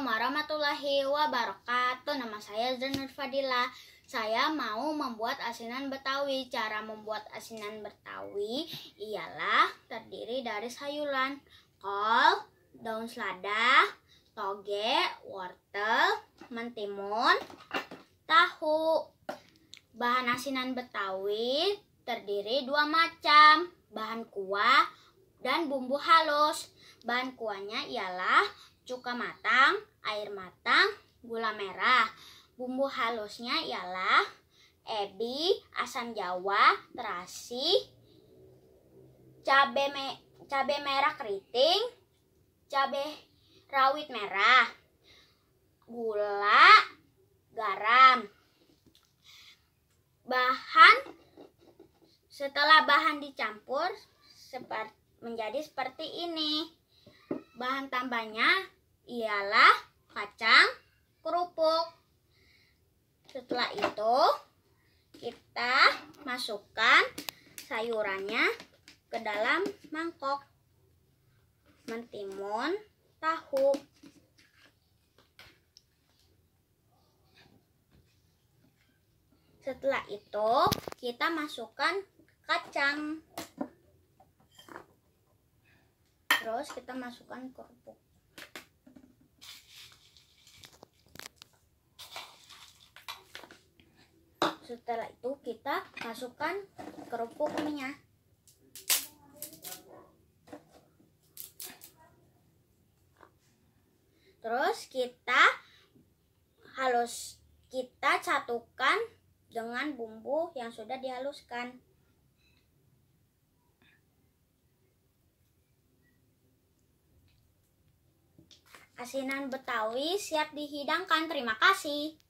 Assalamualaikum warahmatullahi wabarakatuh Nama saya Zainur Fadila Saya mau membuat asinan betawi Cara membuat asinan betawi Ialah terdiri dari sayuran Kol, daun selada, toge, wortel, mentimun, tahu Bahan asinan betawi terdiri dua macam Bahan kuah dan bumbu halus Bahan kuahnya ialah cuka matang, air matang, gula merah. Bumbu halusnya ialah ebi, asam jawa, terasi, cabai me cabai merah keriting, cabai rawit merah, gula, garam. Bahan setelah bahan dicampur seperti menjadi seperti ini. Bahan tambahnya ialah kacang kerupuk. Setelah itu, kita masukkan sayurannya ke dalam mangkok. Mentimun tahu. Setelah itu, kita masukkan kacang. Terus kita masukkan kerupuk. setelah itu kita masukkan kerupuk minyak terus kita halus kita satukan dengan bumbu yang sudah dihaluskan asinan Betawi siap dihidangkan terima kasih